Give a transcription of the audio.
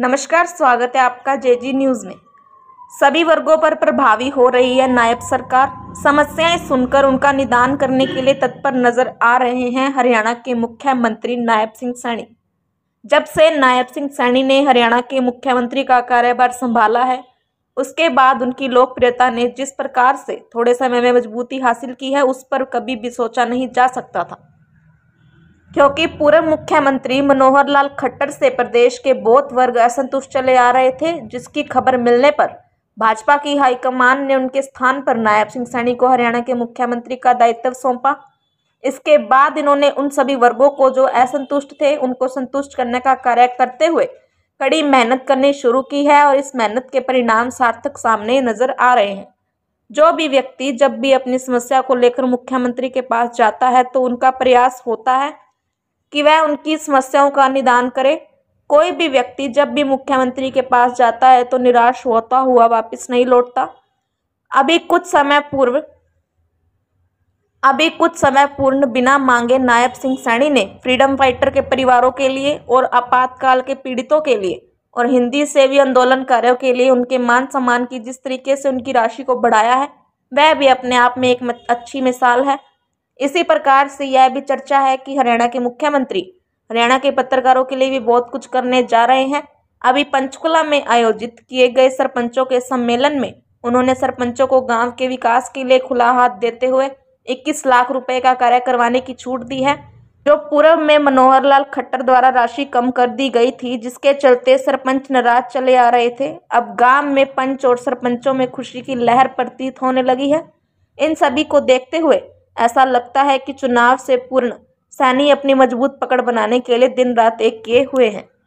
नमस्कार स्वागत है आपका जेजी न्यूज़ में सभी वर्गों पर प्रभावी हो रही है नायब सरकार समस्याएं सुनकर उनका निदान करने के लिए तत्पर नजर आ रहे हैं हरियाणा के मुख्यमंत्री नायब सिंह सैनी जब से नायब सिंह सैनी ने हरियाणा के मुख्यमंत्री का कार्यभार संभाला है उसके बाद उनकी लोकप्रियता ने जिस प्रकार से थोड़े समय में मजबूती हासिल की है उस पर कभी भी सोचा नहीं जा सकता था क्योंकि पूर्व मुख्यमंत्री मनोहर लाल खट्टर से प्रदेश के बहुत वर्ग असंतुष्ट चले आ रहे थे जिसकी खबर मिलने पर भाजपा की हाईकमान ने उनके स्थान पर नायब सिंह सैनी को हरियाणा के मुख्यमंत्री का दायित्व सौंपा इसके बाद इन्होंने उन सभी वर्गों को जो असंतुष्ट थे उनको संतुष्ट करने का कार्य करते हुए कड़ी मेहनत करनी शुरू की है और इस मेहनत के परिणाम सार्थक सामने नजर आ रहे हैं जो भी व्यक्ति जब भी अपनी समस्या को लेकर मुख्यमंत्री के पास जाता है तो उनका प्रयास होता है कि वह उनकी समस्याओं का निदान करे कोई भी व्यक्ति जब भी मुख्यमंत्री के पास जाता है तो निराश होता हुआ वापस नहीं लौटता अभी कुछ समय पूर्व अभी कुछ समय पूर्ण बिना मांगे नायब सिंह सैनी ने फ्रीडम फाइटर के परिवारों के लिए और आपातकाल के पीड़ितों के लिए और हिंदी सेवी आंदोलनकारियों के लिए उनके मान सम्मान की जिस तरीके से उनकी राशि को बढ़ाया है वह भी अपने आप में एक अच्छी मिसाल है इसी प्रकार से यह भी चर्चा है कि हरियाणा के मुख्यमंत्री हरियाणा के पत्रकारों के लिए भी बहुत कुछ करने जा रहे हैं अभी पंचकुला में आयोजित किए गए सरपंचों के सम्मेलन में उन्होंने सरपंचों को गांव के विकास के लिए खुला हाथ देते हुए 21 लाख रुपए का कार्य करवाने की छूट दी है जो पूर्व में मनोहर लाल खट्टर द्वारा राशि कम कर दी गई थी जिसके चलते सरपंच नाराज चले आ रहे थे अब गांव में पंच और सरपंचों में खुशी की लहर प्रतीत होने लगी है इन सभी को देखते हुए ऐसा लगता है कि चुनाव से पूर्ण सैनी अपनी मजबूत पकड़ बनाने के लिए दिन रात एक किए हुए हैं